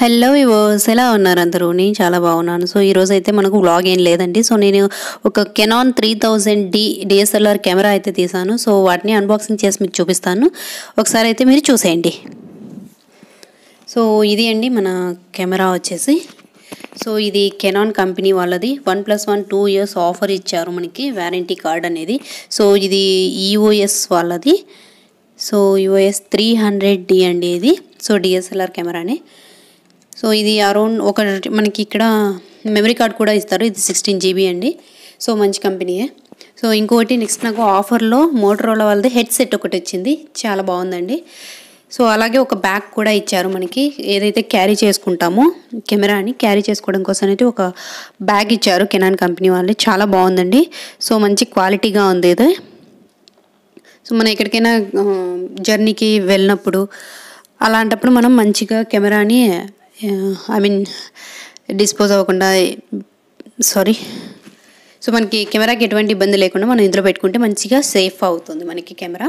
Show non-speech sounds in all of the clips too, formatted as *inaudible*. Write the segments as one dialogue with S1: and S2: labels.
S1: hello viewers ఎలా ఉన్నారు అందరూ నేను చాలా బాగున్నాను సో ఈరోజు అయితే మనకు బ్లాగ్ ఏం లేదండి సో నేను ఒక Canon three thousand D DSLR camera అయితే తీసాను సో వాటిని అన్బాక్సింగ్ చేసి మీకు చూపిస్తాను ఒకసారి అయితే మీరు చూసేయండి సో ఇది అండి మన కెమెరా వచ్చేసి సో ఇది కెనాన్ కంపెనీ వాళ్ళది one plus one two years offer ఇచ్చారు మనకి వ్యారంటీ కార్డ్ అనేది సో ఇది ఈఓఎస్ e వాళ్ళది so US three hundred D అండి ఇది సో డిఎస్ఎల్ఆర్ కెమెరానే సో ఇది అరౌండ్ ఒక మనకి ఇక్కడ మెమరీ కార్డ్ కూడా ఇస్తారు ఇది సిక్స్టీన్ జీబీ అండి సో మంచి కంపెనీయే సో ఇంకోటి నెక్స్ట్ నాకు ఆఫర్లో మోటరోలా వాళ్ళది హెడ్ సెట్ ఒకటి వచ్చింది చాలా బాగుందండి సో అలాగే ఒక బ్యాగ్ కూడా ఇచ్చారు మనకి ఏదైతే క్యారీ చేసుకుంటామో కెమెరాని క్యారీ చేసుకోవడం కోసం అయితే ఒక బ్యాగ్ ఇచ్చారు కెనాన్ కంపెనీ వాళ్ళు చాలా బాగుందండి సో మంచి క్వాలిటీగా ఉంది ఇది సో మనం ఎక్కడికైనా జర్నీకి వెళ్ళినప్పుడు అలాంటప్పుడు మనం మంచిగా కెమెరాని ఐ మీన్ డిస్పోజ్ అవ్వకుండా సారీ సో మనకి కెమెరాకి ఎటువంటి ఇబ్బంది లేకుండా మనం ఇందులో పెట్టుకుంటే మంచిగా సేఫ్ అవుతుంది మనకి కెమెరా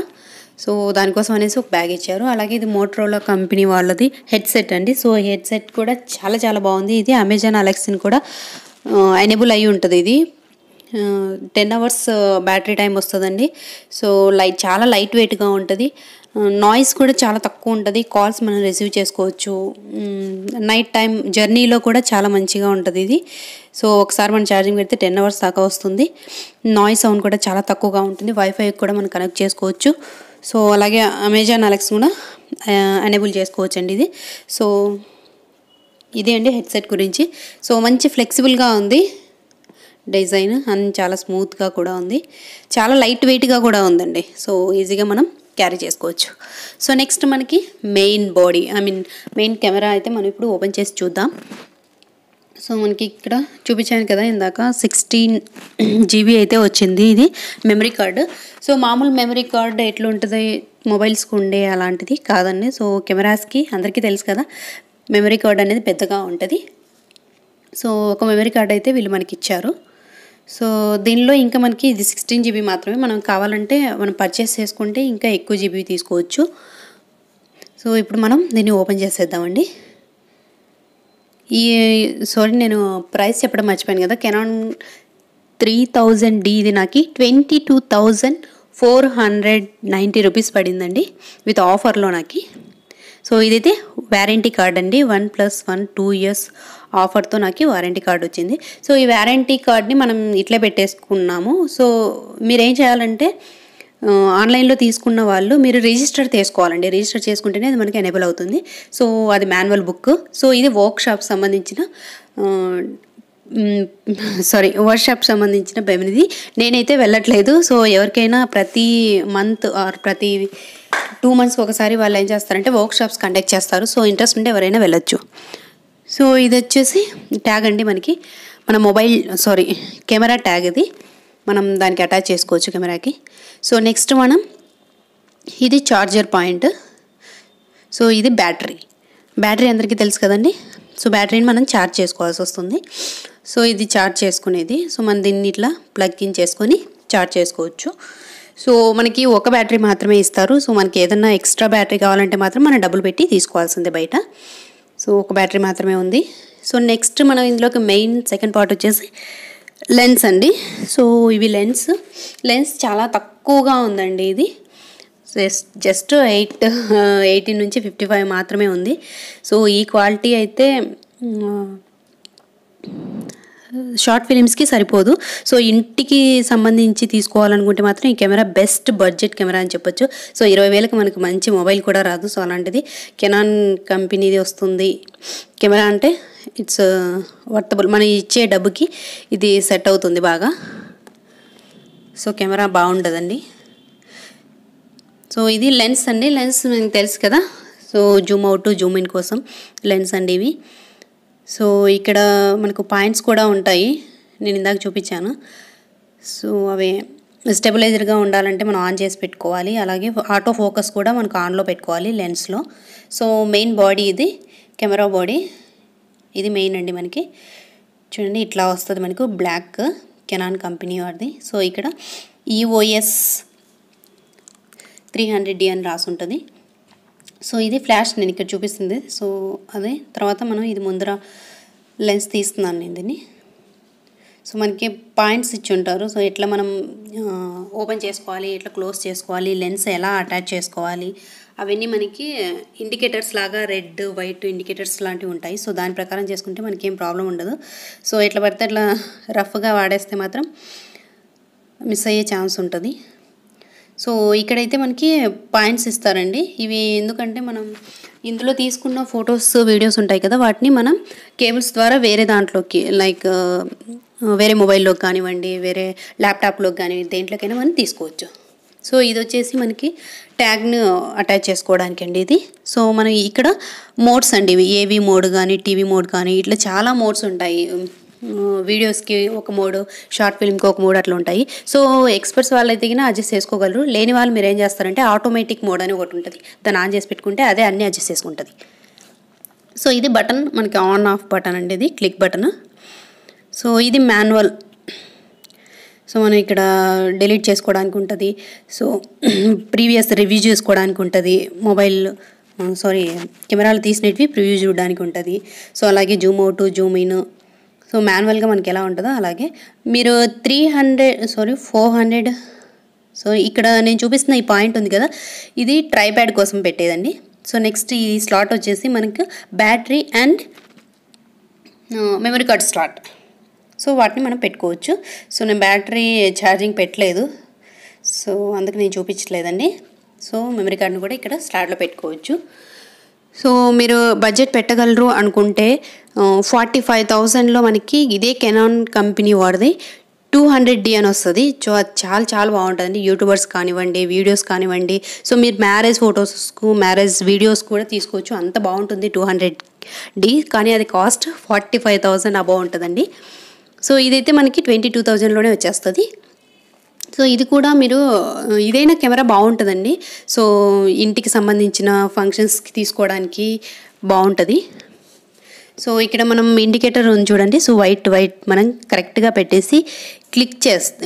S1: సో దానికోసం అనేసి ఒక బ్యాగ్ ఇచ్చారు అలాగే ఇది మోటరోలా కంపెనీ వాళ్ళది హెడ్సెట్ అండి సో హెడ్సెట్ కూడా చాలా చాలా బాగుంది ఇది అమెజాన్ అలెక్సిన్ కూడా ఎనేబుల్ uh, అయ్యి ఉంటుంది ఇది ten hours uh, battery time వస్తుందండి సో లైట్ చాలా లైట్ వెయిట్గా ఉంటుంది uh, నాయిస్ కూడా చాలా తక్కువ ఉంటుంది కాల్స్ మనం రిసీవ్ చేసుకోవచ్చు నైట్ టైం జర్నీలో కూడా చాలా మంచిగా ఉంటుంది ఇది సో ఒకసారి మనం ఛార్జింగ్ పెడితే టెన్ అవర్స్ దాకా వస్తుంది నాయిస్ సౌండ్ కూడా చాలా తక్కువగా ఉంటుంది వైఫై కూడా మనం కనెక్ట్ చేసుకోవచ్చు సో అలాగే అమెజాన్ అలెక్స్ కూడా అనేబుల్ uh, చేసుకోవచ్చు అండి ఇది సో ఇదే అండి హెడ్సెట్ గురించి సో మంచి ఫ్లెక్సిబుల్గా ఉంది డిజైన్ అండ్ చాలా స్మూత్గా కూడా ఉంది చాలా లైట్ వెయిట్గా కూడా ఉందండి సో ఈజీగా మనం క్యారీ చేసుకోవచ్చు సో నెక్స్ట్ మనకి main body I mean main camera అయితే మనం ఇప్పుడు ఓపెన్ చేసి చూద్దాం సో మనకి ఇక్కడ చూపించాను కదా ఇందాక సిక్స్టీన్ జీబీ అయితే వచ్చింది ఇది మెమరీ కార్డు సో మామూలు మెమరీ కార్డు ఎట్లుంటుంది మొబైల్స్కి ఉండే అలాంటిది కాదండి సో కెమెరాస్కి అందరికీ తెలుసు కదా మెమరీ కార్డ్ అనేది పెద్దగా ఉంటుంది సో ఒక మెమరీ కార్డ్ అయితే వీళ్ళు మనకి ఇచ్చారు సో దీనిలో ఇంకా మనకి ఇది సిక్స్టీన్ జీబీ మాత్రమే మనం కావాలంటే మనం పర్చేస్ చేసుకుంటే ఇంకా ఎక్కువ జీబీ తీసుకోవచ్చు సో ఇప్పుడు మనం దీన్ని ఓపెన్ చేసేద్దామండి ఈ సారీ నేను ప్రైస్ చెప్పడం మర్చిపోయాను కదా కెనాన్ త్రీ థౌజండ్ డి ఇది నాకు twenty two thousand four hundred ninety rupees పడిందండి విత్ ఆఫర్లో నాకు సో ఇదైతే వ్యారంటీ కార్డ్ అండి one plus one two years ఆఫర్తో నాకు వారంటీ కార్డు వచ్చింది సో ఈ వారంటీ కార్డ్ని మనం ఇట్లే పెట్టేసుకున్నాము సో మీరేం చేయాలంటే ఆన్లైన్లో తీసుకున్న వాళ్ళు మీరు రిజిస్టర్ చేసుకోవాలండి రిజిస్టర్ చేసుకుంటేనే అది మనకి ఎనేబుల్ అవుతుంది సో అది మాన్యువల్ బుక్ సో ఇది వర్క్ షాప్ సంబంధించిన సారీ వర్క్షాప్ సంబంధించిన బెమినిది నేనైతే వెళ్ళట్లేదు సో ఎవరికైనా ప్రతి మంత్ ఆర్ ప్రతి టూ మంత్స్కి ఒకసారి వాళ్ళు ఏం చేస్తారంటే వర్క్షాప్స్ కండక్ట్ చేస్తారు సో ఇంట్రెస్ట్ ఉంటే ఎవరైనా వెళ్ళొచ్చు సో ఇది వచ్చేసి ట్యాగ్ అండి మనకి మన మొబైల్ సారీ కెమెరా ట్యాగ్ ఇది మనం దానికి అటాచ్ చేసుకోవచ్చు కెమెరాకి సో నెక్స్ట్ మనం ఇది ఛార్జర్ పాయింట్ సో ఇది బ్యాటరీ బ్యాటరీ అందరికీ తెలుసు కదండి సో బ్యాటరీని మనం ఛార్జ్ చేసుకోవాల్సి వస్తుంది సో ఇది ఛార్జ్ చేసుకునేది సో మనం దీన్ని ఇట్లా ప్లగ్ ఇన్ చేసుకొని ఛార్జ్ చేసుకోవచ్చు సో మనకి ఒక బ్యాటరీ మాత్రమే ఇస్తారు సో మనకి ఏదన్నా ఎక్స్ట్రా బ్యాటరీ కావాలంటే మాత్రం మనం డబ్బులు పెట్టి తీసుకోవాల్సిందే బయట సో ఒక బ్యాటరీ మాత్రమే ఉంది సో నెక్స్ట్ మనం ఇందులోకి మెయిన్ సెకండ్ పార్ట్ వచ్చేసి లెన్స్ అండి సో ఇవి లెన్స్ లెన్స్ చాలా తక్కువగా ఉందండి ఇది జస్ట్ ఎయిట్ ఎయిటీన్ నుంచి ఫిఫ్టీ ఫైవ్ మాత్రమే ఉంది సో ఈ క్వాలిటీ అయితే షార్ట్ ఫిలిమ్స్కి సరిపోదు సో ఇంటికి సంబంధించి తీసుకోవాలనుకుంటే మాత్రం ఈ కెమెరా బెస్ట్ బడ్జెట్ కెమెరా అని చెప్పొచ్చు సో ఇరవై వేలకు మనకు మంచి మొబైల్ కూడా రాదు సో అలాంటిది కెనాన్ కంపెనీది వస్తుంది కెమెరా అంటే ఇట్స్ వర్తబుల్ మనం ఇచ్చే డబ్బుకి ఇది సెట్ అవుతుంది బాగా సో కెమెరా బాగుండదండి సో ఇది లెన్స్ అండి లెన్స్ మీకు తెలుసు కదా so zoom out zoom in కోసం లెన్స్ అండి ఇవి సో ఇక్కడ మనకు పాయింట్స్ కూడా ఉంటాయి నేను ఇందాక చూపించాను సో అవి స్టెబిలైజర్గా ఉండాలంటే మనం ఆన్ చేసి పెట్టుకోవాలి అలాగే ఆటో ఫోకస్ కూడా మనకు ఆన్లో పెట్టుకోవాలి లెన్స్లో సో మెయిన్ బాడీ ఇది కెమెరా బాడీ ఇది మెయిన్ అండి మనకి చూడండి ఇట్లా వస్తుంది మనకు బ్లాక్ కెనాన్ కంపెనీ వాడిది సో ఇక్కడ ఈఓఎస్ త్రీ హండ్రెడ్ డి అని రాసి ఉంటుంది సో ఇది ఫ్లాష్ నేను ఇక్కడ చూపిస్తుంది సో అదే తర్వాత మనం ఇది ముందర లెన్స్ తీస్తున్నాను నేను దీన్ని సో మనకి పాయింట్స్ ఇచ్చి ఉంటారు సో ఎట్లా మనం ఓపెన్ చేసుకోవాలి ఎట్లా క్లోజ్ చేసుకోవాలి లెన్స్ ఎలా అటాచ్ చేసుకోవాలి అవన్నీ మనకి ఇండికేటర్స్ లాగా రెడ్ వైట్ ఇండికేటర్స్ లాంటివి ఉంటాయి సో దాని ప్రకారం చేసుకుంటే మనకి ఏం ప్రాబ్లం ఉండదు సో ఎట్లా పడితే అట్లా రఫ్గా వాడేస్తే మాత్రం మిస్ అయ్యే ఛాన్స్ ఉంటుంది సో ఇక్కడైతే మనకి పాయింట్స్ ఇస్తారండి ఇవి ఎందుకంటే మనం ఇందులో తీసుకున్న ఫొటోస్ వీడియోస్ ఉంటాయి కదా వాటిని మనం కేబుల్స్ ద్వారా వేరే దాంట్లోకి లైక్ వేరే మొబైల్లోకి కానివ్వండి వేరే ల్యాప్టాప్లోకి కానివ్వండి దేంట్లోకైనా మనం తీసుకోవచ్చు సో ఇది వచ్చేసి మనకి ట్యాగ్ను అటాచ్ చేసుకోవడానికి అండి ఇది సో మనం ఇక్కడ మోడ్స్ అండి ఇవి ఏవి మోడ్ కానీ టీవీ మోడ్ కానీ ఇట్లా చాలా మోడ్స్ ఉంటాయి వీడియోస్కి ఒక మూడు షార్ట్ ఫిల్మ్కి ఒక మూడు అట్లా ఉంటాయి సో ఎక్స్పర్ట్స్ అయితే కానీ అడ్జస్ట్ చేసుకోగలరు లేని వాళ్ళు మీరు ఏం చేస్తారంటే ఆటోమేటిక్ మోడ్ అని ఒకటి ఉంటుంది దాన్ని ఆన్ చేసి పెట్టుకుంటే అదే అన్నీ అడ్జస్ట్ చేసుకుంటుంది సో ఇది బటన్ మనకి ఆన్ ఆఫ్ బటన్ అండి ఇది క్లిక్ బటన్ సో ఇది మాన్యువల్ సో మనం ఇక్కడ డెలీట్ చేసుకోవడానికి ఉంటుంది సో *clears throat* ప్రీవియస్ రివ్యూ చేసుకోవడానికి ఉంటుంది మొబైల్ సారీ కెమెరాలు తీసినవి ప్రివ్యూ చూడడానికి ఉంటుంది సో అలాగే zoom out zoom in so మాన్యువల్గా మనకి ఎలా ఉంటుందో అలాగే మీరు three hundred sorry four hundred so ఇక్కడ నేను చూపిస్తున్న ఈ పాయింట్ ఉంది కదా ఇది ట్రైప్యాడ్ కోసం పెట్టేదండి సో నెక్స్ట్ ఈ స్లాట్ వచ్చేసి మనకు battery and memory card slot so వాటిని మనం పెట్టుకోవచ్చు సో నేను బ్యాటరీ ఛార్జింగ్ పెట్టలేదు సో అందుకు నేను చూపించలేదండి సో మెమరీ కార్డ్ని కూడా ఇక్కడ స్లాట్లో పెట్టుకోవచ్చు సో మీరు బడ్జెట్ పెట్టగలరు అనుకుంటే ఫార్టీ ఫైవ్ థౌజండ్లో మనకి ఇదే కెనాన్ కంపెనీ వాడిది టూ హండ్రెడ్ డి అని వస్తుంది సో అది చాలా చాలా బాగుంటుందండి యూట్యూబర్స్ కానివ్వండి వీడియోస్ కానివ్వండి సో మీరు మ్యారేజ్ ఫొటోస్కు మ్యారేజ్ వీడియోస్ కూడా తీసుకోవచ్చు అంత బాగుంటుంది టూ హండ్రెడ్ డి కానీ అది cost forty five thousand above ఉంటుందండి సో ఇదైతే మనకి ట్వంటీ టూ థౌజండ్లోనే వచ్చేస్తుంది సో ఇది కూడా మీరు ఇదైనా కెమెరా బాగుంటుందండి సో ఇంటికి సంబంధించిన ఫంక్షన్స్కి తీసుకోవడానికి బాగుంటుంది సో ఇక్కడ మనం ఇండికేటర్ ఉంది చూడండి సో వైట్ వైట్ మనం కరెక్ట్గా పెట్టేసి క్లిక్ చేస్తే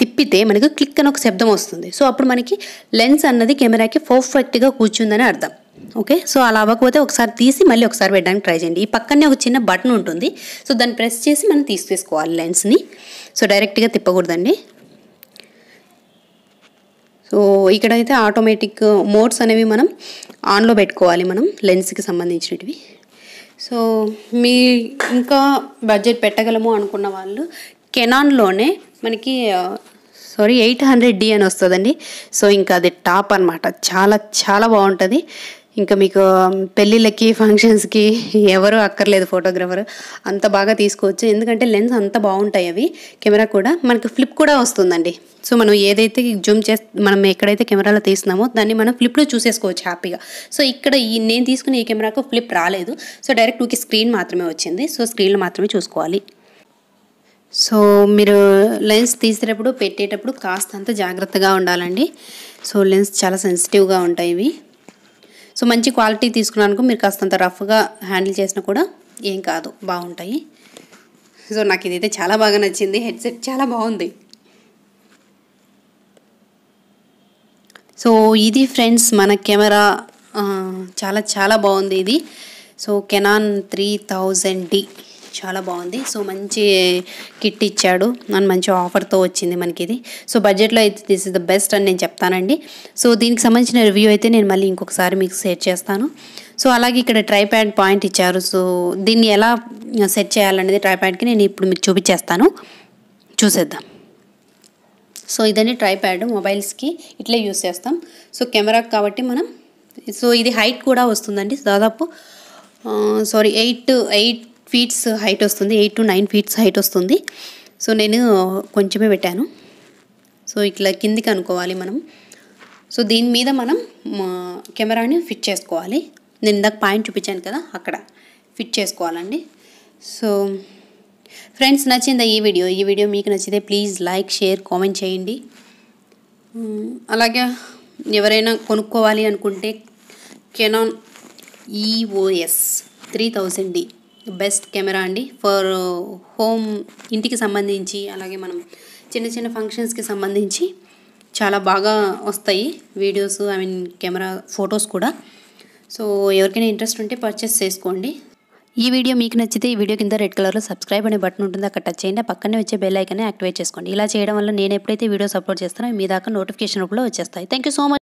S1: తిప్పితే మనకు క్లిక్ అని ఒక శబ్దం వస్తుంది సో అప్పుడు మనకి లెన్స్ అన్నది కెమెరాకి పర్ఫెక్ట్గా కూర్చుందని అర్థం ఓకే సో అలా అవ్వకపోతే ఒకసారి తీసి మళ్ళీ ఒకసారి పెట్టడానికి ట్రై చేయండి ఈ పక్కనే ఒక చిన్న బటన్ ఉంటుంది సో దాన్ని ప్రెస్ చేసి మనం తీసుకోవాలి లెన్స్ని సో డైరెక్ట్గా తిప్పకూడదండి సో ఇక్కడైతే ఆటోమేటిక్ మోడ్స్ అనేవి మనం ఆన్లో పెట్టుకోవాలి మనం లెన్స్కి సంబంధించినవి సో మీ ఇంకా బడ్జెట్ పెట్టగలము అనుకున్న వాళ్ళు కెనాన్లోనే మనకి సారీ ఎయిట్ హండ్రెడ్ డి అని వస్తుందండి సో ఇంకా అది టాప్ అనమాట చాలా చాలా బాగుంటుంది ఇంకా మీకు పెళ్ళిళ్ళకి ఫంక్షన్స్కి ఎవరు అక్కర్లేదు ఫోటోగ్రాఫర్ అంత బాగా తీసుకోవచ్చు ఎందుకంటే లెన్స్ అంత బాగుంటాయి అవి కెమెరా కూడా మనకి ఫ్లిప్ కూడా వస్తుందండి సో మనం ఏదైతే జూమ్ చే మనం ఎక్కడైతే కెమెరాలో తీస్తున్నామో దాన్ని మనం ఫ్లిప్లో చూసేసుకోవచ్చు హ్యాపీగా సో ఇక్కడ ఈ నేను తీసుకునే ఈ కెమెరాకు ఫ్లిప్ రాలేదు సో డైరెక్ట్ ఊకి స్క్రీన్ మాత్రమే వచ్చింది సో స్క్రీన్లో మాత్రమే చూసుకోవాలి సో మీరు లెన్స్ తీసేటప్పుడు పెట్టేటప్పుడు అంత జాగ్రత్తగా ఉండాలండి సో లెన్స్ చాలా సెన్సిటివ్గా ఉంటాయి ఇవి సో మంచి క్వాలిటీ తీసుకున్నాను మీరు కాస్తంత రఫ్గా హ్యాండిల్ చేసినా కూడా ఏం కాదు బాగుంటాయి సో నాకు ఇదైతే చాలా బాగా నచ్చింది హెడ్సెట్ చాలా బాగుంది సో ఇది ఫ్రెండ్స్ మన కెమెరా చాలా చాలా బాగుంది ఇది so Canon three thousand D చాలా బాగుంది సో మంచి కిట్ ఇచ్చాడు అని మంచి ఆఫర్తో వచ్చింది మనకి ఇది సో బడ్జెట్లో అయితే దిస్ ఇస్ ద బెస్ట్ అని నేను చెప్తానండి సో దీనికి సంబంధించిన రివ్యూ అయితే నేను మళ్ళీ ఇంకొకసారి మీకు షేర్ చేస్తాను సో అలాగే ఇక్కడ ట్రై ప్యాడ్ పాయింట్ ఇచ్చారు సో దీన్ని ఎలా సెట్ చేయాలనేది ట్రై ప్యాడ్కి నేను ఇప్పుడు మీకు చూపించేస్తాను చూసేద్దాం సో ఇదని ప్యాడ్ మొబైల్స్కి ఇట్లే యూస్ చేస్తాం సో కెమెరా కాబట్టి మనం సో ఇది హైట్ కూడా వస్తుందండి దాదాపు sorry eight eight feets height వస్తుంది eight to nine feets height వస్తుంది సో నేను కొంచెమే పెట్టాను సో ఇట్లా కిందికి అనుకోవాలి మనం సో దీని మీద మనం కెమెరాని ఫిట్ చేసుకోవాలి నేను ఇందాక పాయింట్ చూపించాను కదా అక్కడ ఫిట్ చేసుకోవాలండి సో ఫ్రెండ్స్ నచ్చిందా ఈ వీడియో ఈ వీడియో మీకు నచ్చితే ప్లీజ్ లైక్ షేర్ కామెంట్ చేయండి hmm, అలాగే ఎవరైనా కొనుక్కోవాలి అనుకుంటే Canon EOS three thousand D best camera అండి ఫర్ హోమ్ ఇంటికి సంబంధించి అలాగే మనం చిన్న చిన్న ఫంక్షన్స్కి సంబంధించి చాలా బాగా వస్తాయి videos I mean camera photos కూడా సో ఎవరికైనా ఇంట్రెస్ట్ ఉంటే పర్చేస్ చేసుకోండి ఈ వీడియో మీకు నచ్చితే ఈ వీడియో కింద రెడ్ కలర్లో సబ్స్క్రైబ్ అనే బటన్ ఉంటుంది అక్కడ టచ్ చేయండి పక్కనే వచ్చే బెల్ ఐకన్ యాక్టివేట్ చేసుకోండి ఇలా చేయడం వల్ల నేను ఎప్పుడైతే వీడియోస్ అప్లోడ్ చేస్తానో మీ దాకా నోటిఫికేషన్ రూపంలో వచ్చేస్తాయి థ్యాంక్ సో మచ్